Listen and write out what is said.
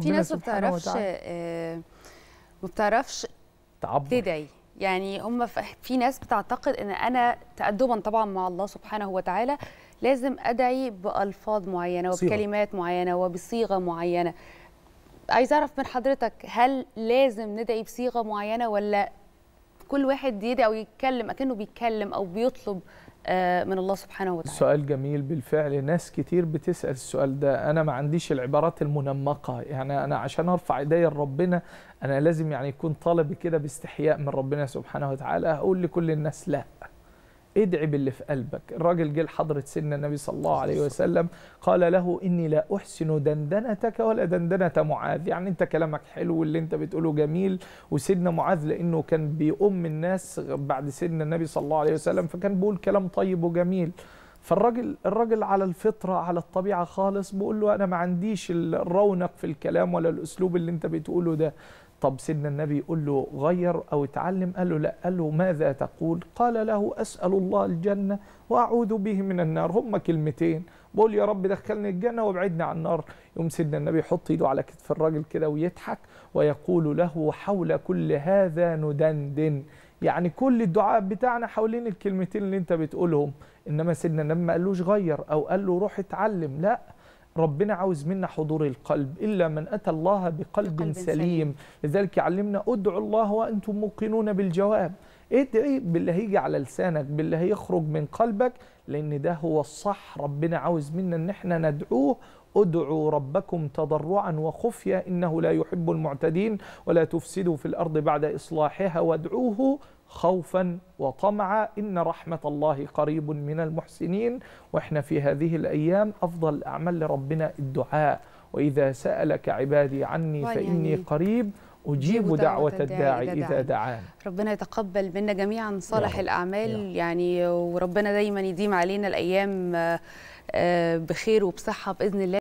في ناس ما بتعرفش آه، ما بتعرفش تعبر تدعي يعني هم في ناس بتعتقد ان انا تادبا طبعا مع الله سبحانه وتعالى لازم ادعي بالفاظ معينه وبكلمات معينه وبصيغه معينه عايز اعرف من حضرتك هل لازم ندعي بصيغه معينه ولا كل واحد يدعي او يتكلم اكنه بيتكلم او بيطلب آه، من الله سبحانه وتعالى سؤال جميل بالفعل ناس كتير بتسأل السؤال ده أنا ما عنديش العبارات المنمقة يعني أنا عشان أرفع إيديا لربنا أنا لازم يعني يكون طالب كده باستحياء من ربنا سبحانه وتعالى أقول لكل الناس لا ادعي باللي في قلبك الراجل جه لحضرة سيدنا النبي صلى الله عليه وسلم قال له إني لا أحسن دندنتك ولا دندنة معاذ يعني أنت كلامك حلو واللي أنت بتقوله جميل وسيدنا معاذ لأنه كان بيؤم الناس بعد سيدنا النبي صلى الله عليه وسلم فكان بيقول كلام طيب وجميل فالراجل الراجل على الفطره على الطبيعه خالص بقول له انا ما عنديش الرونق في الكلام ولا الاسلوب اللي انت بتقوله ده طب سيدنا النبي يقول له غير أو اتعلم قال له لا قال له ماذا تقول قال له أسأل الله الجنة وأعوذ به من النار هم كلمتين بقول يا رب دخلني الجنة وابعدني عن النار يوم سيدنا النبي يحط ايده على كتف الراجل كده ويضحك ويقول له حول كل هذا ندندن يعني كل الدعاء بتاعنا حوالين الكلمتين اللي انت بتقولهم انما سيدنا النبي ما قالوش غير او قال له روح اتعلم لا ربنا عاوز منا حضور القلب إلا من أتى الله بقلب سليم. سليم لذلك علمنا ادعوا الله وأنتم موقنون بالجواب ادعي باللي هيجي على لسانك باللي هيخرج من قلبك لان ده هو الصح ربنا عاوز منا ان احنا ندعوه ادعوا ربكم تضرعا وخفية إنه لا يحب المعتدين ولا تفسدوا في الأرض بعد إصلاحها وادعوه خوفا وطمعا إن رحمة الله قريب من المحسنين وإحنا في هذه الأيام أفضل الأعمال لربنا الدعاء وإذا سألك عبادي عني فإني قريب أجيب دعوة الداعي إذا دعان ربنا يتقبل منا جميعا صالح الأعمال يعني وربنا دايما يديم علينا الأيام آه، بخير وبصحة بإذن الله